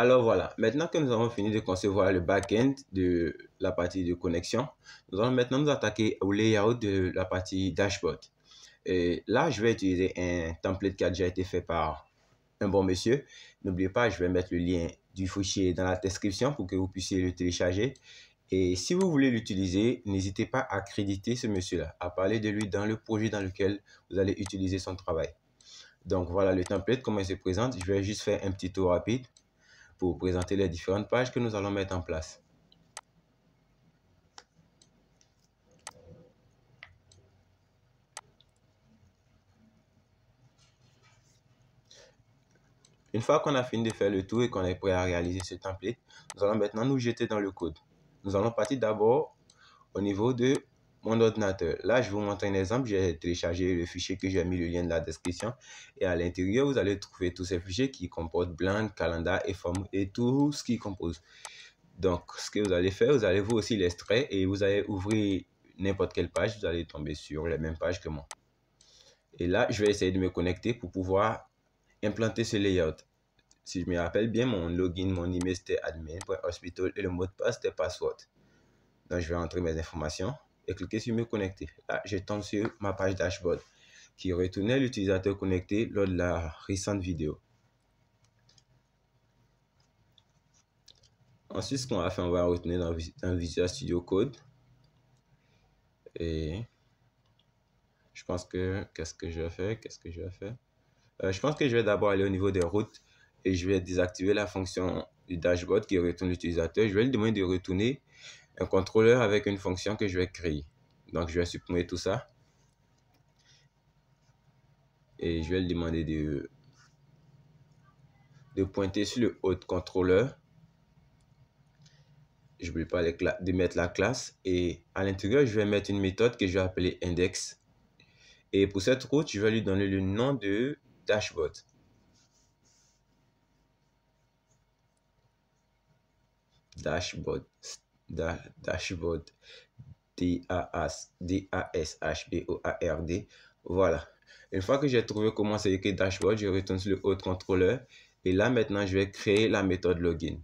Alors voilà, maintenant que nous avons fini de concevoir le back-end de la partie de connexion, nous allons maintenant nous attaquer au layout de la partie dashboard. Et là, je vais utiliser un template qui a déjà été fait par un bon monsieur. N'oubliez pas, je vais mettre le lien du fichier dans la description pour que vous puissiez le télécharger. Et si vous voulez l'utiliser, n'hésitez pas à créditer ce monsieur-là, à parler de lui dans le projet dans lequel vous allez utiliser son travail. Donc voilà le template, comment il se présente. Je vais juste faire un petit tour rapide pour présenter les différentes pages que nous allons mettre en place. Une fois qu'on a fini de faire le tour et qu'on est prêt à réaliser ce template, nous allons maintenant nous jeter dans le code. Nous allons partir d'abord au niveau de mon ordinateur. Là, je vous montre un exemple. J'ai téléchargé le fichier que j'ai mis le lien de la description. Et à l'intérieur, vous allez trouver tous ces fichiers qui comportent blanc, calendar et forme et tout ce qui compose. Donc, ce que vous allez faire, vous allez vous aussi l'extraire et vous allez ouvrir n'importe quelle page. Vous allez tomber sur la même page que moi. Et là, je vais essayer de me connecter pour pouvoir implanter ce layout. Si je me rappelle bien, mon login, mon email, c'était admin.hospital et le mot de passe, c'était password. Donc, je vais entrer mes informations et sur Me connecter. Là, je tombe sur ma page dashboard qui retournait l'utilisateur connecté lors de la récente vidéo. Ensuite, ce qu'on va faire, on va retourner dans, Visual Studio Code. Et je pense que, qu'est-ce que je vais faire, qu'est-ce que je vais faire euh, Je pense que je vais d'abord aller au niveau des routes et je vais désactiver la fonction du dashboard qui retourne l'utilisateur. Je vais lui demander de retourner un contrôleur avec une fonction que je vais créer. Donc, je vais supprimer tout ça. Et je vais lui demander de, de pointer sur le haut contrôleur. Je vais pas de mettre la classe. Et à l'intérieur, je vais mettre une méthode que je vais appeler index. Et pour cette route, je vais lui donner le nom de dashboard. Dashboard dashboard, D-A-S-H-B-O-A-R-D. Voilà. Une fois que j'ai trouvé comment c'est écrit dashboard, je retourne sur le autre contrôleur. Et là, maintenant, je vais créer la méthode login.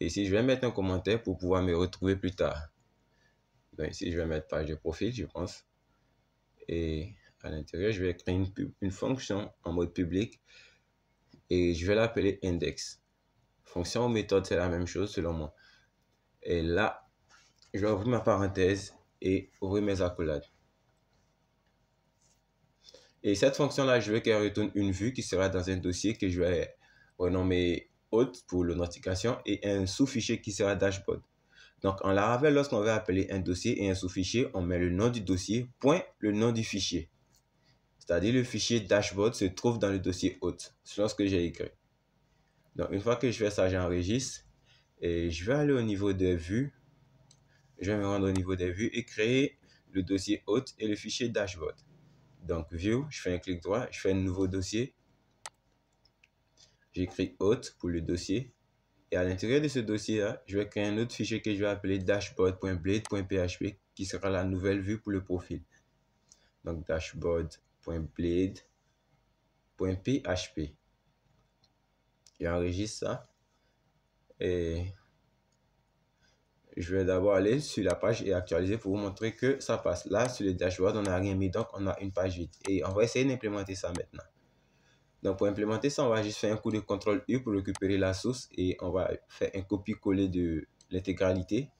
Et ici, je vais mettre un commentaire pour pouvoir me retrouver plus tard. ici, je vais mettre page de profil, je pense. Et à l'intérieur, je vais créer une, une fonction en mode public. Et je vais l'appeler index. Fonction ou méthode, c'est la même chose selon moi. Et là, je vais ouvrir ma parenthèse et ouvrir mes accolades. Et cette fonction-là, je veux qu'elle retourne une vue qui sera dans un dossier que je vais renommer Haute pour l'authentification et un sous-fichier qui sera Dashboard. Donc en Laravel, lorsqu'on va appeler un dossier et un sous-fichier, on met le nom du dossier, point le nom du fichier. C'est-à-dire le fichier dashboard se trouve dans le dossier hôte. C'est que j'ai écrit. Donc une fois que je fais ça, j'enregistre. Et je vais aller au niveau des vues. Je vais me rendre au niveau des vues et créer le dossier hôte et le fichier dashboard. Donc, View, je fais un clic droit, je fais un nouveau dossier. J'écris hôte pour le dossier. Et à l'intérieur de ce dossier-là, je vais créer un autre fichier que je vais appeler dashboard.blade.php qui sera la nouvelle vue pour le profil. Donc, dashboard.blade.php. J'enregistre ça je vais d'abord aller sur la page et actualiser pour vous montrer que ça passe. Là, sur le dashboard, on n'a rien mis, donc on a une page vide. Et on va essayer d'implémenter ça maintenant. Donc, pour implémenter ça, on va juste faire un coup de CTRL U pour récupérer la source et on va faire un copier-coller de l'intégralité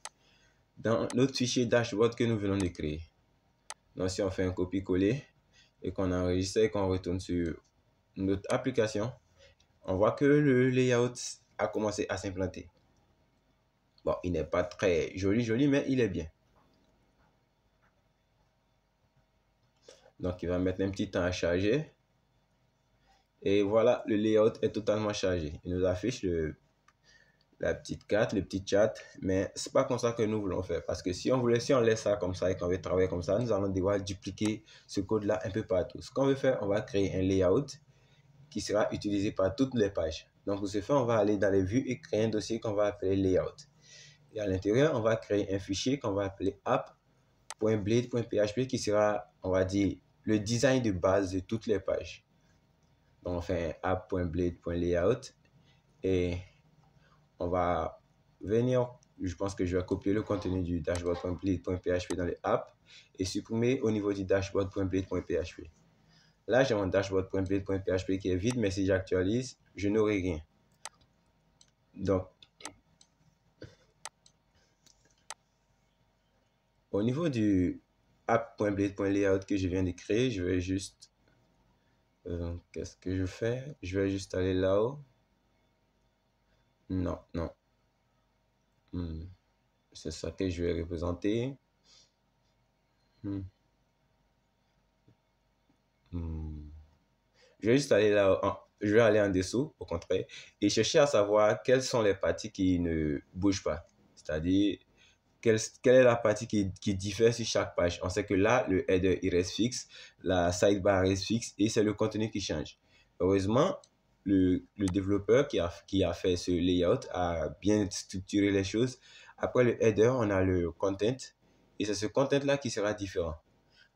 dans notre fichier dashboard que nous venons de créer. Donc, si on fait un copier-coller et qu'on enregistre et qu'on retourne sur notre application, on voit que le layout commencer à s'implanter. Bon, il n'est pas très joli, joli, mais il est bien. Donc, il va mettre un petit temps à charger. Et voilà, le layout est totalement chargé. Il nous affiche le, la petite carte, le petit chat. Mais c'est pas comme ça que nous voulons faire. Parce que si on voulait, si on laisse ça comme ça et qu'on veut travailler comme ça, nous allons devoir dupliquer ce code-là un peu partout. Ce qu'on veut faire, on va créer un layout qui sera utilisé par toutes les pages. Donc, pour ce faire, on va aller dans les vues et créer un dossier qu'on va appeler layout. Et à l'intérieur, on va créer un fichier qu'on va appeler app.blade.php qui sera, on va dire, le design de base de toutes les pages. Donc, on fait app.blade.layout et on va venir, je pense que je vais copier le contenu du dashboard.blade.php dans les apps et supprimer au niveau du dashboard.blade.php. Là, j'ai mon dashboard.blade.php qui est vide, mais si j'actualise, je n'aurai rien. Donc, au niveau du app.blade.layout que je viens de créer, je vais juste... Euh, qu'est-ce que je fais Je vais juste aller là-haut. Non, non. Hmm. C'est ça que je vais représenter. Hmm. Hmm. Je vais juste aller là, en, je vais aller en dessous, au contraire, et chercher à savoir quelles sont les parties qui ne bougent pas. C'est-à-dire, quelle, quelle, est la partie qui, qui, diffère sur chaque page. On sait que là, le header, il reste fixe, la sidebar reste fixe, et c'est le contenu qui change. Heureusement, le, le, développeur qui a, qui a fait ce layout a bien structuré les choses. Après le header, on a le content, et c'est ce content-là qui sera différent.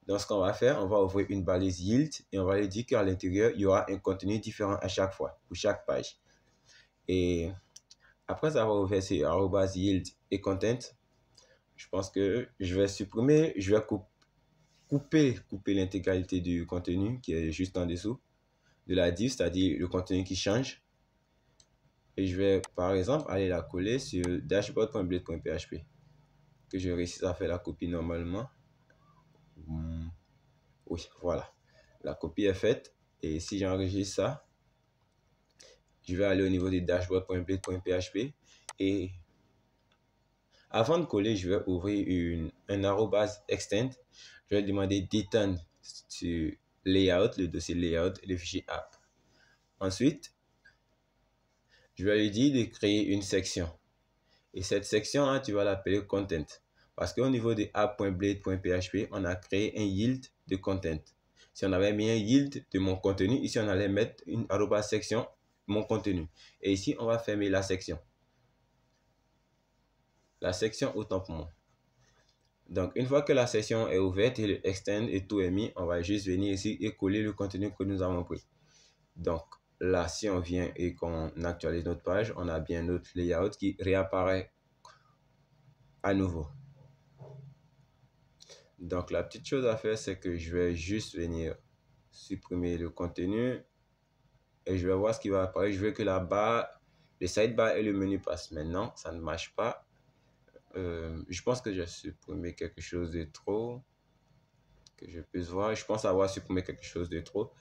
Donc, ce qu'on va faire, on va ouvrir une balise Yield et on va lui dire qu'à l'intérieur, il y aura un contenu différent à chaque fois, pour chaque page. Et après avoir ouvert ces arrobas Yield et Content, je pense que je vais supprimer, je vais couper, couper, couper l'intégralité du contenu qui est juste en dessous de la div, c'est-à-dire le contenu qui change. Et je vais, par exemple, aller la coller sur dashboard.blade.php que je réussisse à faire la copie normalement. Mm. Oui, voilà. La copie est faite. Et si j'enregistre ça, je vais aller au niveau des dashboard.b.php. Et avant de coller, je vais ouvrir une, un base Extend. Je vais demander d'étendre layout, le dossier layout et le fichier app. Ensuite, je vais lui dire de créer une section. Et cette section, tu vas l'appeler content. Parce qu'au niveau de app.blade.php, on a créé un yield de content. Si on avait mis un yield de mon contenu, ici on allait mettre une arroba section mon contenu. Et ici, on va fermer la section. La section autant pour moi. Donc, une fois que la section est ouverte et le extend et tout est mis, on va juste venir ici et coller le contenu que nous avons pris. Donc, là, si on vient et qu'on actualise notre page, on a bien notre layout qui réapparaît à nouveau. Donc la petite chose à faire, c'est que je vais juste venir supprimer le contenu et je vais voir ce qui va apparaître. Je veux que la barre, le sidebar et le menu passent. Maintenant, ça ne marche pas. Euh, je pense que j'ai supprimé quelque chose de trop. Que je puisse voir. Je pense avoir supprimé quelque chose de trop.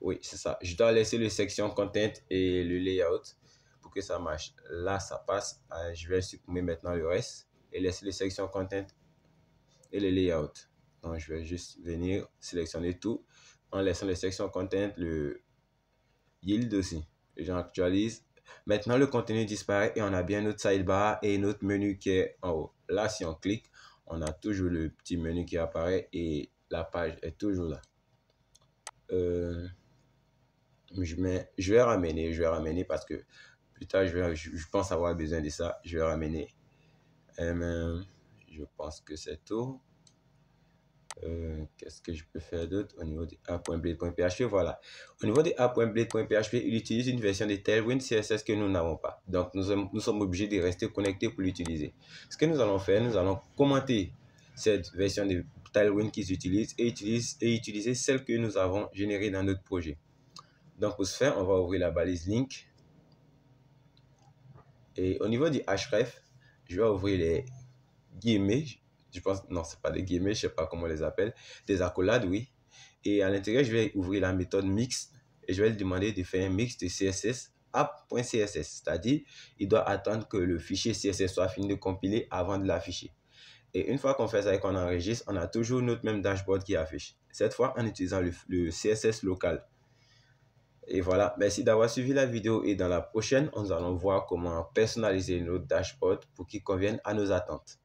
Oui, c'est ça. Je dois laisser les sections content et le layout pour que ça marche. Là, ça passe. Euh, je vais supprimer maintenant le reste et laisser les sections content et le layout. Donc, je vais juste venir sélectionner tout en laissant les sections content, le yield aussi. j'actualise Maintenant, le contenu disparaît et on a bien notre sidebar et notre menu qui est en haut. Là, si on clique, on a toujours le petit menu qui apparaît et la page est toujours là. Euh, je, mets, je vais ramener, je vais ramener parce que plus tard, je, vais, je, pense avoir besoin de ça. Je vais ramener. Euh, je pense que c'est tout. Euh, qu'est-ce que je peux faire d'autre au niveau de a.blade.php Voilà. Au niveau de a.blade.php, il utilise une version de Tailwind CSS que nous n'avons pas. Donc, nous sommes, nous sommes obligés de rester connectés pour l'utiliser. Ce que nous allons faire, nous allons commenter cette version de Tailwind qu'ils utilisent et, utilisent et utiliser celle que nous avons générée dans notre projet. Donc, pour ce faire, on va ouvrir la balise link. Et au niveau du href, je vais ouvrir les guillemets, je pense, non, c'est pas des guillemets, je ne sais pas comment on les appelle, des accolades, oui. Et à l'intérieur, je vais ouvrir la méthode mix, et je vais lui demander de faire un mix de CSS app.css, c'est-à-dire il doit attendre que le fichier CSS soit fini de compiler avant de l'afficher. Et une fois qu'on fait ça et qu'on enregistre, on a toujours notre même dashboard qui affiche. Cette fois en utilisant le, le CSS local. Et voilà, merci d'avoir suivi la vidéo et dans la prochaine, nous allons voir comment personnaliser notre dashboard pour qu'il convienne à nos attentes.